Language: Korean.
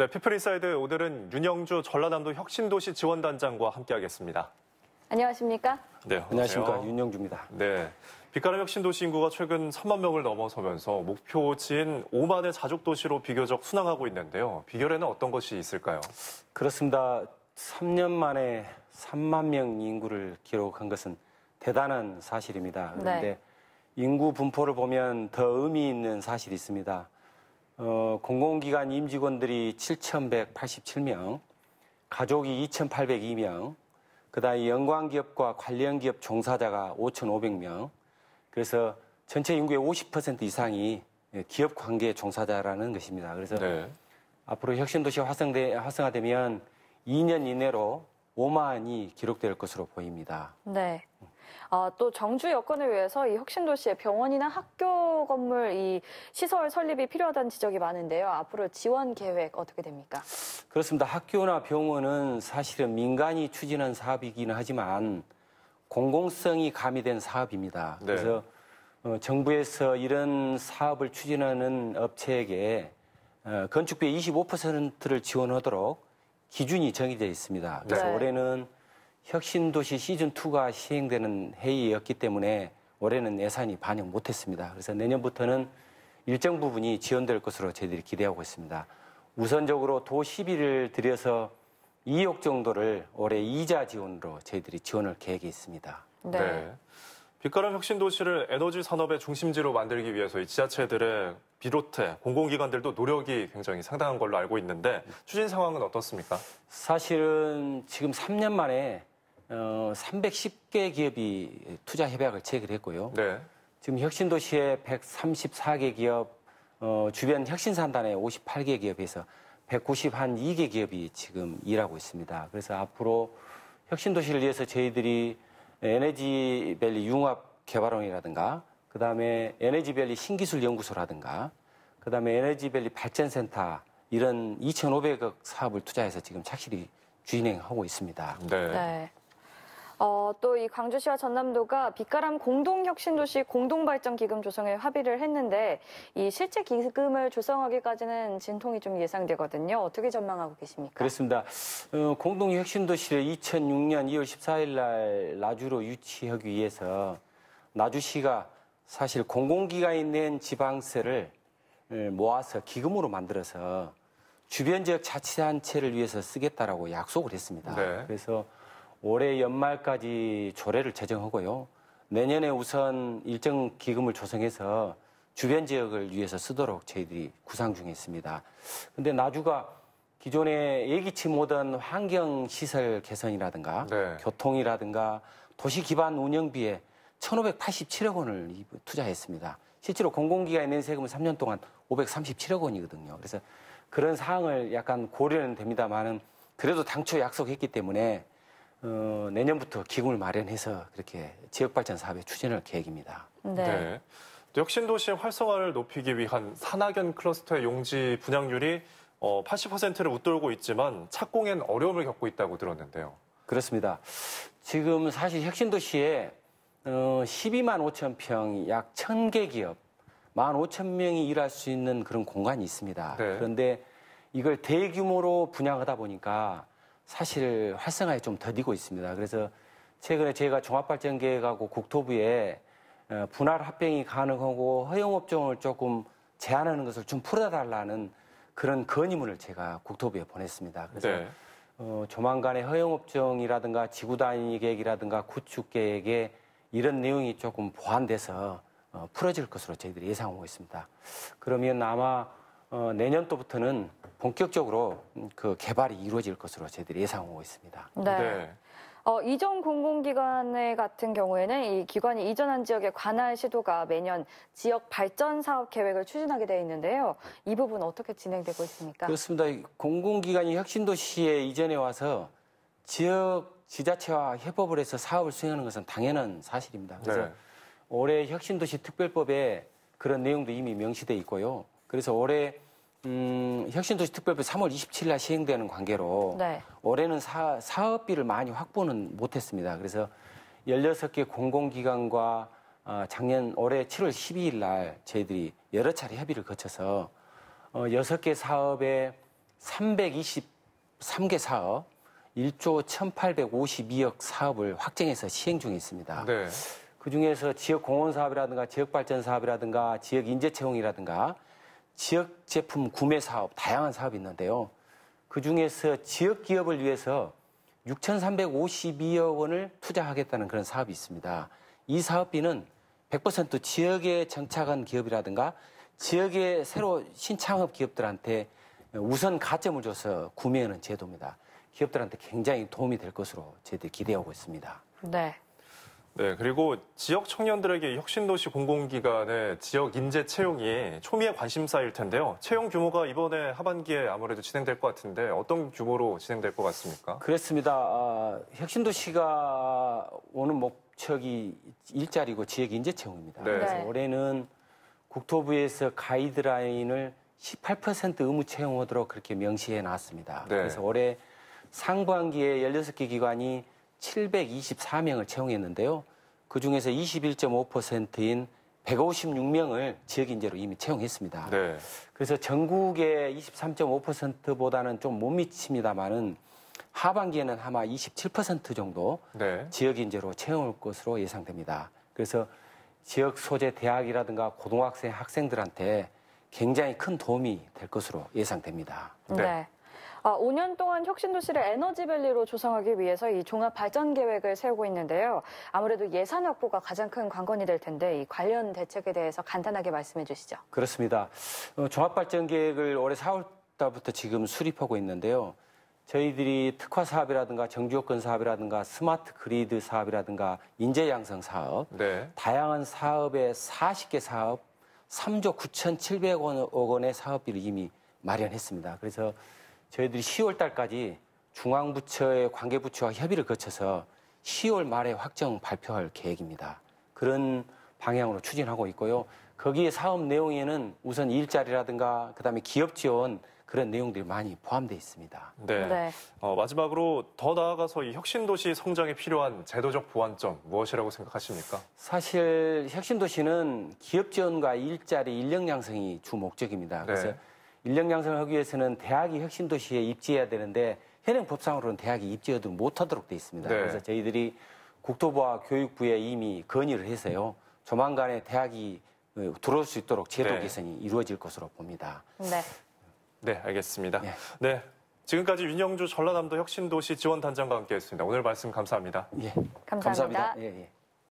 네, 피플리사이드 오늘은 윤영주 전라남도 혁신도시 지원단장과 함께하겠습니다. 안녕하십니까? 네, 안녕하세요. 안녕하십니까 윤영주입니다. 네, 빛가람 혁신도시 인구가 최근 3만 명을 넘어서면서 목표치인 5만의 자족도시로 비교적 순항하고 있는데요. 비결에는 어떤 것이 있을까요? 그렇습니다. 3년 만에 3만 명 인구를 기록한 것은 대단한 사실입니다. 네. 그런데 네. 인구 분포를 보면 더 의미 있는 사실이 있습니다. 어, 공공기관 임직원들이 7,187명, 가족이 2,802명, 그다음에 연관기업과 관련기업 종사자가 5,500명. 그래서 전체 인구의 50% 이상이 예, 기업 관계 종사자라는 것입니다. 그래서 네. 앞으로 혁신도시 활성되, 활성화되면 2년 이내로 5만이 기록될 것으로 보입니다. 네. 아, 또 정주 여건을 위해서 이 혁신도시에 병원이나 학교 건물 이 시설 설립이 필요하다는 지적이 많은데요. 앞으로 지원 계획 어떻게 됩니까? 그렇습니다. 학교나 병원은 사실은 민간이 추진한 사업이기는 하지만 공공성이 가미된 사업입니다. 네. 그래서 어, 정부에서 이런 사업을 추진하는 업체에게 어, 건축비의 25%를 지원하도록 기준이 정해져 있습니다. 그래서 네. 올해는 혁신도시 시즌2가 시행되는 해이였기 때문에 올해는 예산이 반영 못했습니다. 그래서 내년부터는 일정 부분이 지원될 것으로 저희들이 기대하고 있습니다. 우선적으로 도1 1를 들여서 2억 정도를 올해 이자 지원으로 저희들이 지원할 계획에 있습니다. 네. 네. 빛가람 혁신 도시를 에너지 산업의 중심지로 만들기 위해서 이 지자체들의 비롯해 공공기관들도 노력이 굉장히 상당한 걸로 알고 있는데 추진 상황은 어떻습니까? 사실은 지금 3년 만에 어, 310개 기업이 투자 협약을 체결했고요. 네. 지금 혁신도시에 134개 기업, 어, 주변 혁신산단에 58개 기업에서 192개 기업이 지금 일하고 있습니다. 그래서 앞으로 혁신도시를 위해서 저희들이 에너지밸리 융합 개발원이라든가, 그 다음에 에너지밸리 신기술 연구소라든가, 그 다음에 에너지밸리 발전센터, 이런 2,500억 사업을 투자해서 지금 착실히 진행하고 있습니다. 네. 네. 어, 또 이 광주시와 전남도가 빛가람 공동혁신도시 공동발전기금 조성에 합의를 했는데 이 실제 기금을 조성하기까지는 진통이 좀 예상되거든요. 어떻게 전망하고 계십니까? 그렇습니다. 어, 공동혁신도시를 2006년 2월 14일 날 나주로 유치하기 위해서 나주시가 사실 공공기관이 낸 지방세를 예, 모아서 기금으로 만들어서 주변 지역 자치단체를 위해서 쓰겠다라고 약속을 했습니다. 네. 그래서 올해 연말까지 조례를 제정하고요. 내년에 우선 일정 기금을 조성해서 주변 지역을 위해서 쓰도록 저희들이 구상 중에 있습니다. 근데 나주가 기존에 예기치 못한 환경 시설 개선이라든가 네. 교통이라든가 도시 기반 운영비에 1,587억 원을 투자했습니다. 실제로 공공기관에 낸 세금은 3년 동안 537억 원이거든요. 그래서 그런 사항을 약간 고려는 됩니다만은 그래도 당초 약속했기 때문에 어, 내년부터 기금을 마련해서 그렇게 지역 발전 사업에 추진할 계획입니다. 네. 네. 혁신도시의 활성화를 높이기 위한 산학연 클러스터의 용지 분양률이 80%를 어, 웃돌고 있지만 착공엔 어려움을 겪고 있다고 들었는데요. 그렇습니다. 지금 사실 혁신도시에 12만 어, 5천 평, 약 1,000개 기업, 1만 5천 명이 일할 수 있는 그런 공간이 있습니다. 네. 그런데 이걸 대규모로 분양하다 보니까 사실 활성화에 좀 더디고 있습니다. 그래서 최근에 저희가 종합발전계획하고 국토부에 어, 분할 합병이 가능하고 허용업종을 조금 제한하는 것을 좀 풀어달라는 그런 건의문을 제가 국토부에 보냈습니다. 그래서 네. 어, 조만간에 허용업종이라든가 지구단위 계획이라든가 구축 계획에 이런 내용이 조금 보완돼서 어, 풀어질 것으로 저희들이 예상하고 있습니다. 그러면 아마 어, 내년도부터는 본격적으로 그 개발이 이루어질 것으로 저희들이 예상하고 있습니다. 네. 네. 어, 이전 공공기관의 같은 경우에는 이 기관이 이전한 지역에 관할 시도가 매년 지역 발전 사업 계획을 추진하게 되어 있는데요. 이 부분 어떻게 진행되고 있습니까? 그렇습니다. 공공기관이 혁신도시에 이전해 와서 지역 지자체와 협업을 해서 사업을 수행하는 것은 당연한 사실입니다. 그래서 네. 올해 혁신도시 특별법에 그런 내용도 이미 명시되어 있고요. 그래서 올해 음, 혁신도시특별법 3월 27일 날 시행되는 관계로 네. 올해는 사, 사업비를 많이 확보는 못했습니다. 그래서 16개 공공기관과 어, 작년 올해 7월 12일 날 저희들이 여러 차례 협의를 거쳐서 어, 6개 사업에 323개 사업, 1조 1852억 사업을 확정해서 시행 중에 있습니다. 네. 그 중에서 지역 공원 사업이라든가 지역 발전 사업이라든가 지역 인재 채용이라든가 지역 제품 구매 사업, 다양한 사업이 있는데요. 그 중에서 지역 기업을 위해서 6,352억 원을 투자하겠다는 그런 사업이 있습니다. 이 사업비는 100% 지역에 정착한 기업이라든가 지역의 새로 신창업 기업들한테 우선 가점을 줘서 구매하는 제도입니다. 기업들한테 굉장히 도움이 될 것으로 저희들이 기대하고 있습니다. 네. 네, 그리고 지역 청년들에게 혁신도시 공공기관의 지역 인재 채용이 초미의 관심사일 텐데요. 채용 규모가 이번에 하반기에 아무래도 진행될 것 같은데 어떤 규모로 진행될 것 같습니까? 그렇습니다. 아, 혁신도시가 오는 목적이 일자리고 지역 인재 채용입니다. 네. 그래서 올해는 국토부에서 가이드라인을 18% 의무 채용하도록 그렇게 명시해 놨습니다. 네. 그래서 올해 상반기에 16개 기관이 724명을 채용했는데요. 그 중에서 21.5%인 156명을 지역 인재로 이미 채용했습니다. 네. 그래서 전국의 23.5%보다는 좀 못 미칩니다만은 하반기에는 아마 27% 정도 네. 지역 인재로 채용할 것으로 예상됩니다. 그래서 지역 소재 대학이라든가 고등학생 학생들한테 굉장히 큰 도움이 될 것으로 예상됩니다. 네. 네. 아, 5년 동안 혁신도시를 에너지밸리로 조성하기 위해서 이 종합발전계획을 세우고 있는데요. 아무래도 예산 확보가 가장 큰 관건이 될 텐데 이 관련 대책에 대해서 간단하게 말씀해 주시죠. 그렇습니다. 어, 종합발전계획을 올해 4월 부터 지금 수립하고 있는데요. 저희들이 특화 사업이라든가 정주요건 사업이라든가 스마트 그리드 사업이라든가 인재 양성 사업, 네. 다양한 사업의 40개 사업, 3조 9,700억 원의 사업비를 이미 마련했습니다. 그래서 저희들이 10월 달까지 중앙부처의 관계부처와 협의를 거쳐서 10월 말에 확정 발표할 계획입니다. 그런 방향으로 추진하고 있고요. 거기에 사업 내용에는 우선 일자리라든가 그다음에 기업 지원 그런 내용들이 많이 포함되어 있습니다. 네. 네. 어, 마지막으로 더 나아가서 이 혁신도시 성장에 필요한 제도적 보완점 무엇이라고 생각하십니까? 사실 혁신도시는 기업 지원과 일자리, 인력 양성이 주 목적입니다. 그래서 네. 인력 양성을 하기 위해서는 대학이 혁신 도시에 입지해야 되는데 현행 법상으로는 대학이 입지하도 못하도록 돼 있습니다. 네. 그래서 저희들이 국토부와 교육부에 이미 건의를 해서요. 조만간에 대학이 어, 들어올 수 있도록 제도 네. 개선이 이루어질 것으로 봅니다. 네. 네, 알겠습니다. 네. 네. 지금까지 윤영주 전라남도 혁신도시 지원단장과 함께했습니다. 오늘 말씀 감사합니다. 예, 감사합니다. 감사합니다. 예, 예.